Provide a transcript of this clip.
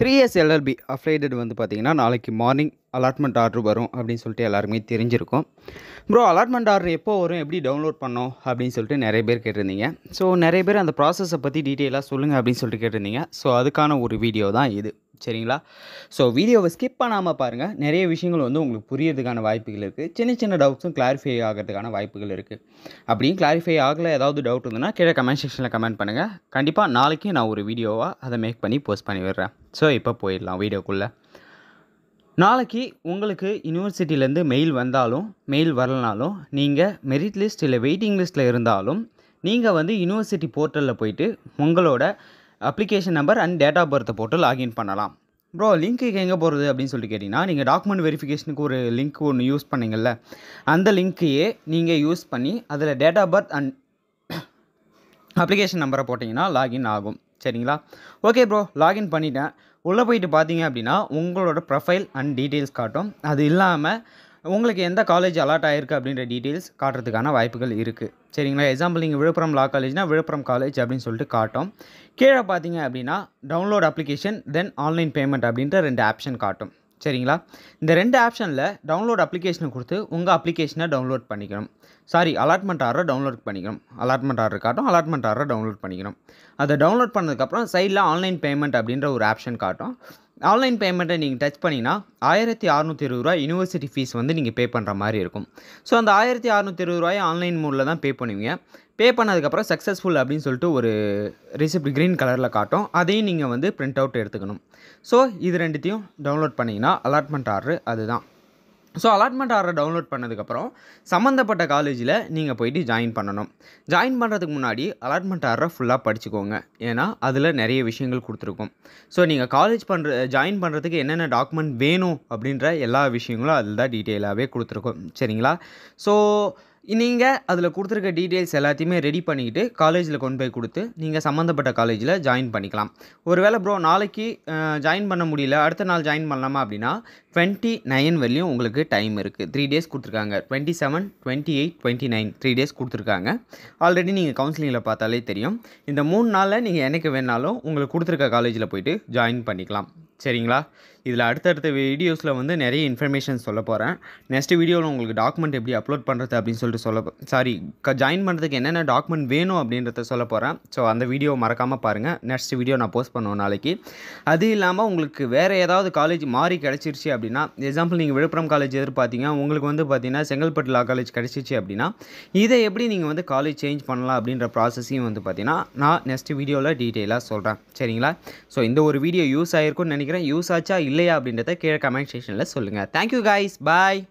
three years LLB அஃப்ரேடட் வந்து பார்த்திங்கன்னா நாளைக்கு மார்னிங் அலாட்மெண்ட் ஆர்டர் வரும் அப்படின்னு சொல்லிட்டு எல்லாருமே தெரிஞ்சிருக்கும் ப்ரோ அலாட்மெண்ட் ஆர்டர் எப்போ வரும் எப்படி டவுன்லோட் பண்ணோம் அப்படின்னு சொல்லிட்டு நிறைய பேர் கேட்டிருந்தீங்க ஸோ நிறைய பேர் அந்த ப்ராசஸை பற்றி டீட்டெயிலாக சொல்லுங்கள் அப்படின்னு சொல்லிட்டு கேட்டிருந்தீங்க ஸோ அதுக்கான ஒரு வீடியோ தான் இது சரிங்களா ஸோ வீடியோவை ஸ்கிப் பண்ணாமல் பாருங்கள் நிறைய விஷயங்கள் வந்து உங்களுக்கு புரியறதுக்கான வாய்ப்புகள் இருக்குது சின்ன சின்ன டவுட்ஸும் கிளாரிஃபை ஆகிறதுக்கான வாய்ப்புகள் இருக்குது அப்படியும் கிளாரிஃபை ஆகலை ஏதாவது டவுட் இருந்ததுன்னா கீழே கமெண்ட் செக்ஷனில் கமெண்ட் பண்ணுங்கள் கண்டிப்பாக நாளைக்கு நான் ஒரு வீடியோவாக அதை மேக் பண்ணி போஸ்ட் பண்ணி விடுறேன் ஸோ இப்போ போயிடலாம் வீடியோக்குள்ளே நாளைக்கு உங்களுக்கு யூனிவர்சிட்டியிலேருந்து மெயில் வந்தாலும் மெயில் வரலனாலும் நீங்கள் மெரிட் லிஸ்ட் இல்லை வெயிட்டிங் லிஸ்ட்டில் இருந்தாலும் நீங்கள் வந்து யூனிவர்சிட்டி போர்ட்டலில் போயிட்டு உங்களோட application number and date of பர்த்தை போட்டு லாகின் பண்ணலாம் ப்ரோ லிங்க்கு எங்கே போகிறது அப்படின்னு சொல்லிட்டு கேட்டிங்கன்னா நீங்கள் டாக்குமெண்ட் வெரிஃபிகேஷனுக்கு ஒரு லிங்க் ஒன்று யூஸ் பண்ணிங்கள்ல அந்த லிங்க்கையே நீங்கள் யூஸ் பண்ணி அதில் date of birth and application நம்பரை போட்டிங்கன்னா லாகின் ஆகும் சரிங்களா ஓகே ப்ரோ லாகின் பண்ணிட்டேன் உள்ளே போயிட்டு பார்த்தீங்க அப்படின்னா உங்களோட ப்ரொஃபைல் அண்ட் டீட்டெயில்ஸ் காட்டும் அது இல்லாமல் உங்களுக்கு எந்த காலேஜ் அலாட் ஆகிருக்கு அப்படின்ற டீட்டெயில்ஸ் காட்டுறதுக்கான வாய்ப்புகள் இருக்குது சரிங்களா எக்ஸாம்பிள் நீங்கள் விழுப்புரம் லா காலேஜ்னால் விழுப்புரம் காலேஜ் அப்படின்னு சொல்லிட்டு காட்டும் கீழே பார்த்தீங்க அப்படின்னா download application then online payment அப்படின்ற ரெண்டு ஆப்ஷன் காட்டும் சரிங்களா இந்த ரெண்டு ஆப்ஷனில் டவுன்லோட் அப்ளிகேஷனை கொடுத்து உங்கள் அப்ளிகேஷனை டவுன்லோட் பண்ணிக்கணும் சாரி அலாட்மெண்ட் ஆர்டர் டவுன்லோட் பண்ணிக்கணும் அலாட்மெண்ட் ஆர்டர் காட்டும் அலாட்மெண்ட் ஆர்டரை டவுன்லோட் பண்ணிக்கணும் அதை டவுன்லோட் பண்ணதுக்கப்புறம் சைடில் ஆன்லைன் பேமெண்ட் அப்படின்ற ஒரு ஆப்ஷன் காட்டும் ஆன்லைன் பேமெண்ட்டை நீங்கள் டச் பண்ணிங்கன்னா ஆயிரத்தி அறநூற்றி இருபது ரூபாய் யூனிவர்சிட்டி ஃபீஸ் வந்து நீங்கள் பே பண்ணுற மாதிரி இருக்கும் ஸோ அந்த ஆயிரத்தி அறநூற்றி இருபது ரூபாயை ஆன்லைன் மூடில் தான் பே பண்ணுவீங்க பே பண்ணதுக்கப்புறம் சக்ஸஸ்ஃபுல் அப்படின்னு சொல்லிட்டு ஒரு ரிசிப்ட் க்ரீன் கலரில் காட்டும் அதையும் நீங்கள் வந்து பிரிண்ட் அவுட் எடுத்துக்கணும் ஸோ இது ரெண்டுத்தையும் டவுன்லோட் பண்ணிங்கன்னா அலாட்மெண்ட் ஆர்டர் அதுதான் ஸோ அலாட்மெண்ட் ஆர்டர் டவுன்லோட் பண்ணதுக்கப்புறம் சம்மந்தப்பட்ட காலேஜில் நீங்கள் போயிட்டு ஜாயின் பண்ணணும் ஜாயின் பண்ணுறதுக்கு முன்னாடி அலாட்மெண்ட் ஆர்டரை ஃபுல்லாக படிச்சுக்கோங்க ஏன்னா அதில் நிறைய விஷயங்கள் கொடுத்துருக்கும் ஸோ நீங்கள் காலேஜ் பண்ணுற ஜாயின் பண்ணுறதுக்கு என்னென்ன டாக்குமெண்ட் வேணும் அப்படின்ற எல்லா விஷயங்களும் அதில் தான் டீட்டெயிலாகவே கொடுத்துருக்கோம் சரிங்களா ஸோ நீங்கள் அதில் கொடுத்துருக்க டீட்டெயில்ஸ் எல்லாத்தையுமே ரெடி பண்ணிக்கிட்டு காலேஜில் கொண்டு போய் கொடுத்து நீங்கள் சம்மந்தப்பட்ட காலேஜில் ஜாயின் பண்ணிக்கலாம் ஒருவேளை ப்ரோ நாளைக்கு ஜாயின் பண்ண முடியல அடுத்த நாள் ஜாயின் பண்ணலாமா அப்படின்னா டுவெண்ட்டி நைன் வரையும் உங்களுக்கு டைம் இருக்குது த்ரீ டேஸ் கொடுத்துருக்காங்க twenty seven twenty eight twenty nine three days கொடுத்துருக்காங்க ஆல்ரெடி நீங்கள் கவுன்சிலிங்கில் பார்த்தாலே தெரியும் இந்த மூணு நாளில் நீங்கள் எனக்கு வேணாலும் உங்களுக்கு கொடுத்துருக்க காலேஜில் போயிட்டு ஜாயின் பண்ணிக்கலாம் சரிங்களா இதில் அடுத்தடுத்த வீடியோஸில் வந்து நிறைய இன்ஃபர்மேஷன் சொல்ல போகிறேன் நெக்ஸ்ட் வீடியோவில் உங்களுக்கு டாக்குமெண்ட் எப்படி அப்லோட் பண்ணுறது அப்படின்னு சொல்லிட்டு சொல்ல சாரி ஜாயின் பண்ணுறதுக்கு என்னென்ன டாக்குமெண்ட் வேணும் அப்படின்றத சொல்ல போகிறேன் ஸோ அந்த வீடியோ மறக்காமல் பாருங்கள் நெக்ஸ்ட் வீடியோ நான் போஸ்ட் பண்ணுவேன் நாளைக்கு அது இல்லாமல் உங்களுக்கு வேறு ஏதாவது காலேஜ் மாறி கிடச்சிருச்சு அப்படின்னா எக்ஸாம்பிள் நீங்கள் விழுப்புரம் காலேஜ் எதிர்பார்த்தீங்க உங்களுக்கு வந்து பார்த்தீங்கன்னா செங்கல்பட்டு லா காலேஜ் கிடச்சிச்சு அப்படின்னா இதை எப்படி நீங்கள் வந்து காலேஜ் சேஞ்ச் பண்ணலாம் அப்படின்ற ப்ராசஸையும் வந்து பார்த்தீங்கன்னா நான் நெக்ஸ்ட் வீடியோவில் டீட்டெயிலாக சொல்கிறேன் சரிங்களா ஸோ இந்த ஒரு வீடியோ யூஸ் ஆகிருக்கும்னு நினைக்கிறேன் நினைக்கிறேன் யூஸ் ஆச்சா இல்லையா அப்படின்றத கீழே கமெண்ட் செக்ஷனில் சொல்லுங்கள் தேங்க்யூ காய்ஸ் பாய்